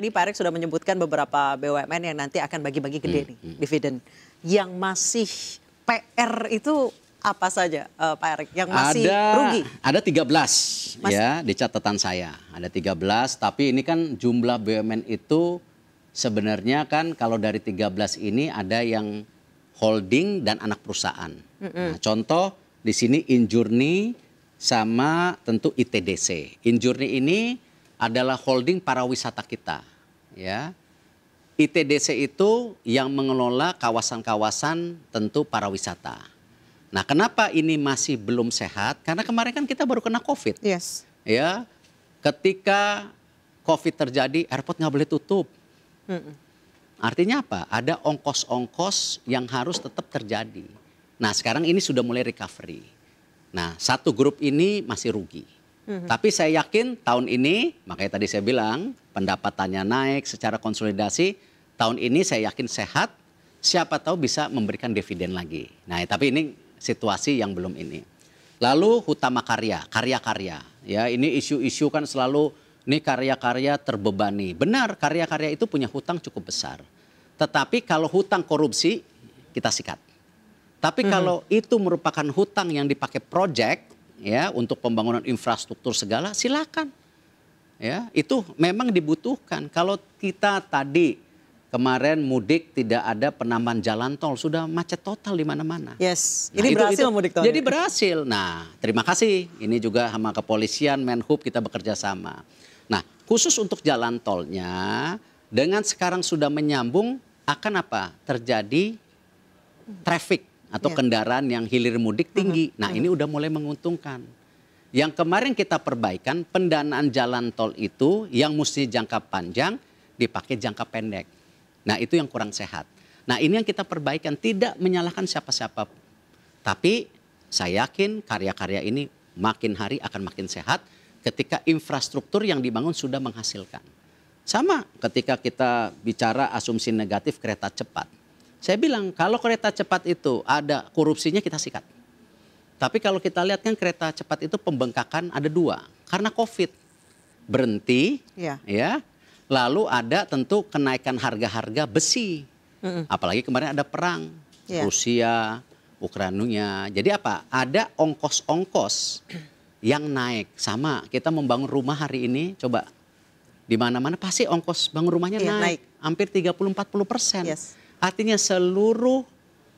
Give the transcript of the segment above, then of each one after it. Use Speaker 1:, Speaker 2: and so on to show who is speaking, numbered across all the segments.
Speaker 1: Tadi Pak Erick sudah menyebutkan beberapa BUMN yang nanti akan bagi-bagi gede hmm, nih hmm. dividen. Yang masih PR itu apa saja uh, Pak Erick yang masih ada, rugi?
Speaker 2: Ada 13 Mas... ya di catatan saya. Ada 13 tapi ini kan jumlah BUMN itu sebenarnya kan kalau dari 13 ini ada yang holding dan anak perusahaan. -hmm. nah, contoh di sini Injurni sama tentu ITDC. Injurni ini adalah holding para wisata kita ya ITDC itu yang mengelola kawasan-kawasan tentu para wisata. Nah, kenapa ini masih belum sehat? Karena kemarin kan kita baru kena COVID. Yes. Ya, ketika COVID terjadi, airport nggak boleh tutup. Mm -mm. Artinya apa? Ada ongkos-ongkos yang harus tetap terjadi. Nah, sekarang ini sudah mulai recovery. Nah, satu grup ini masih rugi. Mhm. Tapi saya yakin tahun ini, makanya tadi saya bilang pendapatannya naik secara konsolidasi, tahun ini saya yakin sehat, siapa tahu bisa memberikan dividen lagi. Nah, tapi ini situasi yang belum ini. Lalu utama karya, karya-karya. Ya, ini isu-isu kan selalu ini karya-karya terbebani. Benar, karya-karya itu punya hutang cukup besar. Tetapi kalau hutang korupsi kita sikat. Tapi mhm. kalau hmm. itu merupakan hutang yang dipakai proyek, ya untuk pembangunan infrastruktur segala silakan. Ya, itu memang dibutuhkan. Kalau kita tadi kemarin mudik tidak ada penambahan jalan tol, sudah macet total di mana-mana.
Speaker 1: Yes, ini nah, itu, berhasil itu, mudik tol Jadi
Speaker 2: berhasil. Nah, terima kasih. Ini juga sama kepolisian, Menhub kita bekerja sama. Nah, khusus untuk jalan tolnya dengan sekarang sudah menyambung akan apa? Terjadi traffic atau yeah. kendaraan yang hilir mudik tinggi. Mm -hmm. Nah, mm -hmm. ini udah mulai menguntungkan. Yang kemarin kita perbaikan pendanaan jalan tol itu yang mesti jangka panjang dipakai jangka pendek. Nah, itu yang kurang sehat. Nah, ini yang kita perbaikan, tidak menyalahkan siapa-siapa. Tapi saya yakin karya-karya ini makin hari akan makin sehat ketika infrastruktur yang dibangun sudah menghasilkan. Sama ketika kita bicara asumsi negatif kereta cepat saya bilang kalau kereta cepat itu ada korupsinya kita sikat. Tapi kalau kita lihat kan kereta cepat itu pembengkakan ada dua karena COVID berhenti, ya. ya. Lalu ada tentu kenaikan harga-harga besi, mm -mm. apalagi kemarin ada perang yeah. Rusia, Ukraina. Jadi apa? Ada ongkos-ongkos yang naik sama kita membangun rumah hari ini coba di mana-mana pasti ongkos bangun rumahnya yeah, naik. naik hampir 30-40 persen. Yes. Artinya seluruh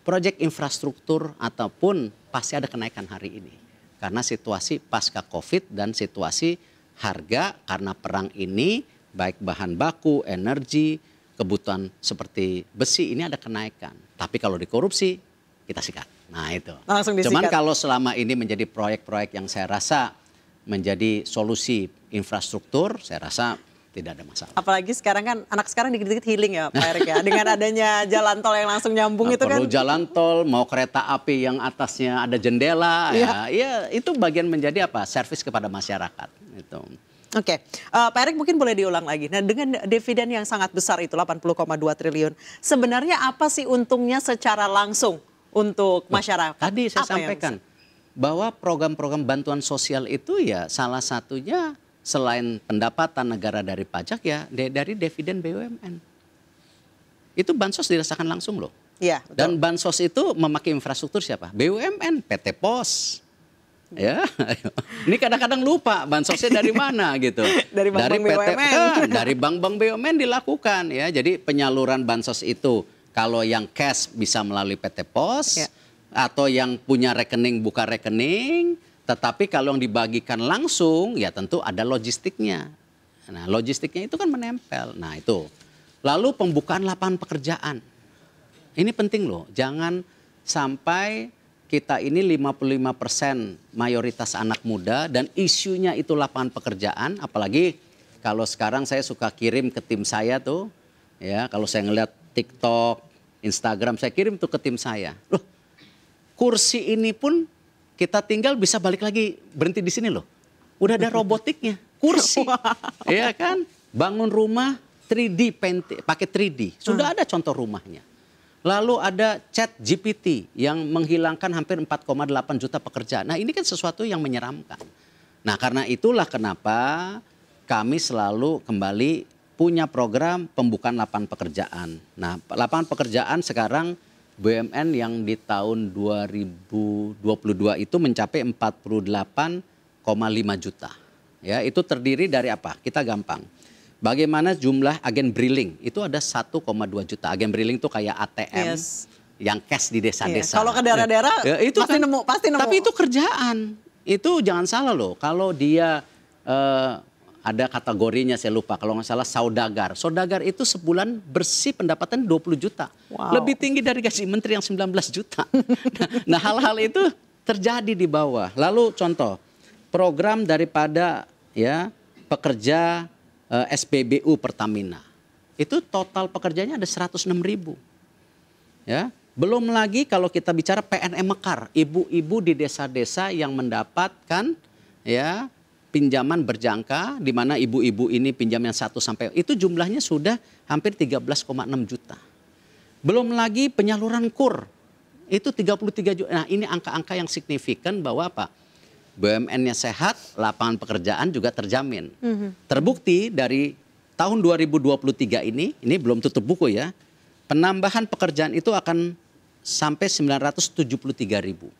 Speaker 2: proyek infrastruktur ataupun pasti ada kenaikan hari ini. Karena situasi pasca COVID dan situasi harga karena perang ini baik bahan baku, energi, kebutuhan seperti besi ini ada kenaikan. Tapi kalau dikorupsi kita sikat. Nah itu. Langsung disikat. Cuman kalau selama ini menjadi proyek-proyek yang saya rasa menjadi solusi infrastruktur, saya rasa tidak ada masalah.
Speaker 1: Apalagi sekarang kan anak sekarang dikit-dikit healing ya Pak Erick ya. Dengan adanya jalan tol yang langsung
Speaker 2: nyambung nah, itu kan. perlu kan. jalan tol, mau kereta api yang atasnya ada jendela
Speaker 1: ya. Ya, itu bagian menjadi apa? Servis kepada masyarakat itu. Oke, okay. uh, eh, Pak Erick mungkin boleh diulang lagi. Nah dengan dividen yang sangat besar itu 80,2 triliun, sebenarnya apa sih untungnya secara langsung untuk masyarakat? tadi saya apa sampaikan
Speaker 2: bahwa program-program bantuan sosial itu ya salah satunya selain pendapatan negara dari pajak ya dari dividen BUMN. Itu bansos dirasakan langsung loh. Iya. Dan bansos itu memakai infrastruktur siapa? BUMN, PT Pos. Ya, ini kadang-kadang lupa bansosnya dari mana gitu. Dari bank, dari PT, BUMN. Kan, ah, dari bank-bank BUMN dilakukan ya. Jadi penyaluran bansos itu kalau yang cash bisa melalui PT Pos ya. atau yang punya rekening buka rekening tetapi kalau yang dibagikan langsung ya tentu ada logistiknya. Nah logistiknya itu kan menempel. Nah itu. Lalu pembukaan lapangan pekerjaan. Ini penting loh. Jangan sampai kita ini 55% mayoritas anak muda dan isunya itu lapangan pekerjaan. Apalagi kalau sekarang saya suka kirim ke tim saya tuh. Ya kalau saya ngeliat TikTok, Instagram saya kirim tuh ke tim saya. Loh kursi ini pun kita tinggal bisa balik lagi berhenti di sini loh. Udah ada robotiknya, kursi, ya kan? Bangun rumah 3D pakai 3D, sudah hmm. ada contoh rumahnya. Lalu ada chat GPT yang menghilangkan hampir 4,8 juta pekerja. Nah ini kan sesuatu yang menyeramkan. Nah karena itulah kenapa kami selalu kembali punya program pembukaan lapangan pekerjaan. Nah lapangan pekerjaan sekarang BUMN yang di tahun 2022 itu mencapai 48,5 juta. Ya, itu terdiri dari apa? Kita gampang. Bagaimana jumlah agen briling? Itu ada 1,2 juta. Agen briling itu kayak ATM yes. yang cash di desa-desa. Iya. Kalau ke daerah-daerah ya, itu pasti kan, nemu, pasti nemu. Tapi itu kerjaan. Itu jangan salah loh. Kalau dia uh, ada kategorinya saya lupa kalau nggak salah saudagar. Saudagar itu sebulan bersih pendapatan 20 juta. Wow. Lebih tinggi dari gaji menteri yang 19 juta. nah, hal-hal itu terjadi di bawah. Lalu contoh program daripada ya pekerja eh, SPBU Pertamina. Itu total pekerjanya ada 106 ribu. Ya, belum lagi kalau kita bicara PNM Mekar, ibu-ibu di desa-desa yang mendapatkan ya pinjaman berjangka di mana ibu-ibu ini pinjam yang 1 sampai itu jumlahnya sudah hampir 13,6 juta. Belum lagi penyaluran KUR itu 33 juta. Nah, ini angka-angka yang signifikan bahwa apa? BUMN-nya sehat, lapangan pekerjaan juga terjamin. Mm -hmm. Terbukti dari tahun 2023 ini, ini belum tutup buku ya, penambahan pekerjaan itu akan sampai 973 ribu.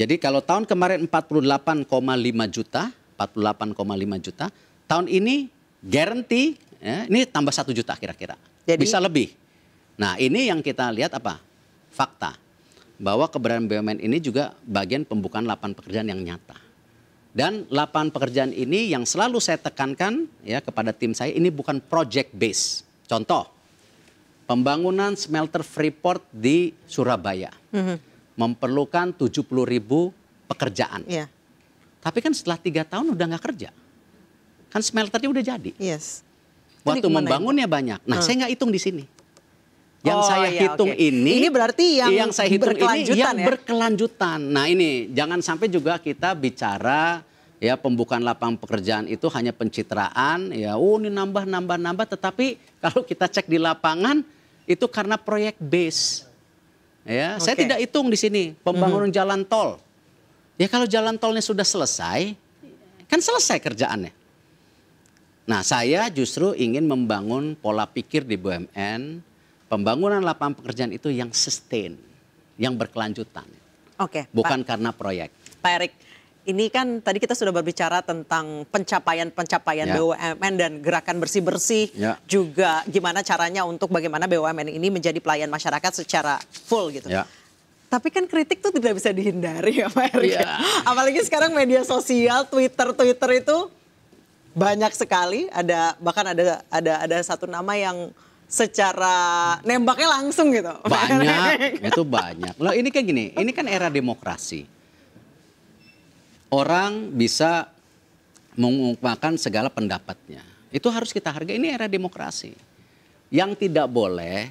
Speaker 2: Jadi kalau tahun kemarin 48,5 juta, 48,5 juta. Tahun ini garanti ya, ini tambah satu juta kira-kira. Bisa lebih. Nah ini yang kita lihat apa? Fakta. Bahwa keberadaan BUMN ini juga bagian pembukaan lapangan pekerjaan yang nyata. Dan lapangan pekerjaan ini yang selalu saya tekankan ya kepada tim saya ini bukan project base. Contoh, pembangunan smelter Freeport di Surabaya mm -hmm. memerlukan 70 ribu pekerjaan. Yeah. Tapi kan setelah tiga tahun udah nggak kerja. Kan smelternya udah jadi. Yes. Waktu membangunnya itu? banyak. Nah, hmm. saya nggak hitung di sini. Yang oh, saya iya, hitung okay. ini ini berarti yang, yang saya hitung ini yang ya? berkelanjutan. Nah, ini jangan sampai juga kita bicara ya pembukaan lapangan pekerjaan itu hanya pencitraan ya oh ini nambah nambah nambah tetapi kalau kita cek di lapangan itu karena proyek base. Ya, okay. saya tidak hitung di sini pembangunan hmm. jalan tol Ya kalau jalan tolnya sudah selesai, kan selesai kerjaannya. Nah saya justru ingin membangun pola pikir di BUMN, pembangunan lapangan pekerjaan itu yang sustain, yang berkelanjutan.
Speaker 1: Oke. Okay, Bukan Pak, karena proyek. Pak Erik, ini kan tadi kita sudah berbicara tentang pencapaian-pencapaian ya. BUMN dan gerakan bersih-bersih ya. juga gimana caranya untuk bagaimana BUMN ini menjadi pelayan masyarakat secara full gitu. Ya. Tapi kan kritik tuh tidak bisa dihindari ya Pak Erick. Yeah. Apalagi sekarang media sosial, Twitter, Twitter itu banyak sekali. Ada bahkan ada ada ada satu nama yang secara nembaknya langsung gitu. Banyak,
Speaker 2: itu banyak. Loh ini kayak gini, ini kan era demokrasi. Orang bisa mengungkapkan segala pendapatnya. Itu harus kita hargai, ini era demokrasi. Yang tidak boleh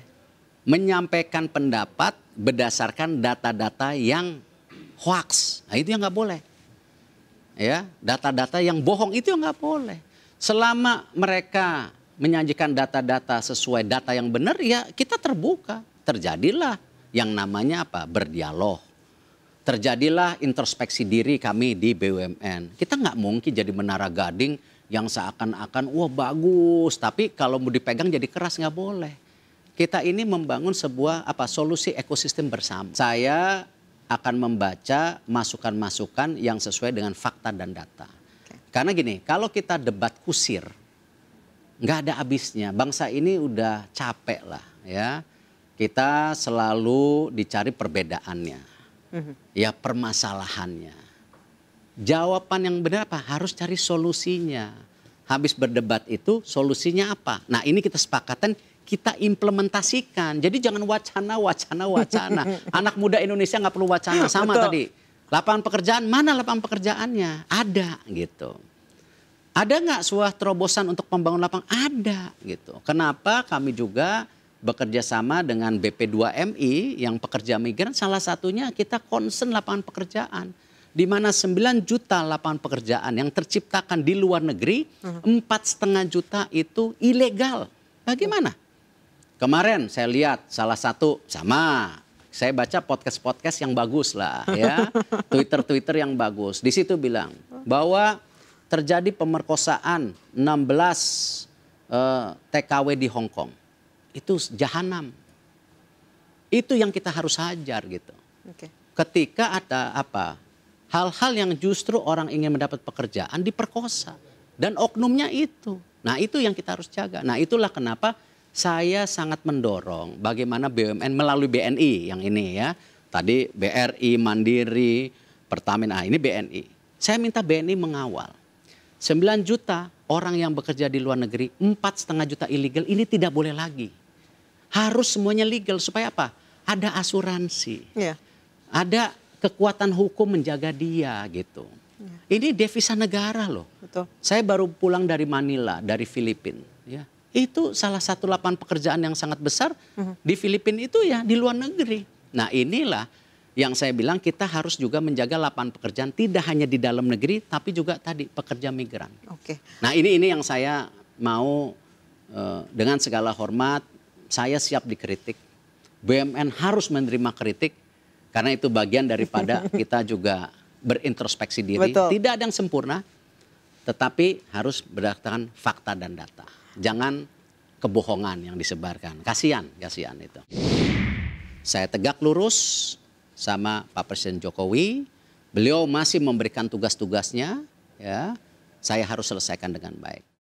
Speaker 2: menyampaikan pendapat berdasarkan data-data yang hoax. Nah, itu yang nggak boleh. Ya, data-data yang bohong itu yang nggak boleh. Selama mereka menyajikan data-data sesuai data yang benar, ya kita terbuka. Terjadilah yang namanya apa? Berdialog. Terjadilah introspeksi diri kami di BUMN. Kita nggak mungkin jadi menara gading yang seakan-akan wah bagus, tapi kalau mau dipegang jadi keras nggak boleh kita ini membangun sebuah apa solusi ekosistem bersama. Saya akan membaca masukan-masukan yang sesuai dengan fakta dan data. Okay. Karena gini, kalau kita debat kusir, nggak ada habisnya. Bangsa ini udah capek lah ya. Kita selalu dicari perbedaannya, mm-hmm. ya permasalahannya. Jawaban yang benar apa? Harus cari solusinya. Habis berdebat itu solusinya apa? Nah ini kita sepakatan kita implementasikan. Jadi jangan wacana, wacana, wacana. Anak muda Indonesia nggak perlu wacana. Sama Betul. tadi, lapangan pekerjaan, mana lapangan pekerjaannya? Ada gitu. Ada nggak sebuah terobosan untuk pembangun lapangan? Ada gitu. Kenapa kami juga bekerja sama dengan BP2MI yang pekerja migran salah satunya kita concern lapangan pekerjaan di mana 9 juta lapangan pekerjaan yang terciptakan di luar negeri hmm. empat setengah juta itu ilegal bagaimana Kemarin saya lihat salah satu sama saya baca podcast-podcast yang bagus lah ya. Twitter-Twitter yang bagus. Di situ bilang bahwa terjadi pemerkosaan 16 eh, TKW di Hong Kong. Itu jahanam. Itu yang kita harus hajar gitu. Okay. Ketika ada apa? Hal-hal yang justru orang ingin mendapat pekerjaan diperkosa dan oknumnya itu. Nah, itu yang kita harus jaga. Nah, itulah kenapa saya sangat mendorong bagaimana BUMN melalui BNI yang ini ya. Tadi BRI, Mandiri, Pertamina, ah, ini BNI. Saya minta BNI mengawal. 9 juta orang yang bekerja di luar negeri, empat setengah juta ilegal ini tidak boleh lagi. Harus semuanya legal supaya apa? Ada asuransi, Ya. ada kekuatan hukum menjaga dia gitu. Ya. Ini devisa negara loh. Betul. Saya baru pulang dari Manila, dari Filipina. Ya itu salah satu lapangan pekerjaan yang sangat besar mhm. di Filipina itu ya di luar negeri. Nah inilah yang saya bilang kita harus juga menjaga lapangan pekerjaan tidak hanya di dalam negeri tapi juga tadi pekerja migran. Oke. Nah ini ini yang saya mau eh, dengan segala hormat saya siap dikritik. BUMN harus menerima kritik karena itu bagian daripada kita juga berintrospeksi diri. Betul. Tidak ada yang sempurna, tetapi harus berdasarkan fakta dan data. Jangan kebohongan yang disebarkan. Kasihan, kasihan itu. Saya tegak lurus sama Pak Presiden Jokowi. Beliau masih memberikan tugas-tugasnya. Ya, saya harus selesaikan dengan baik.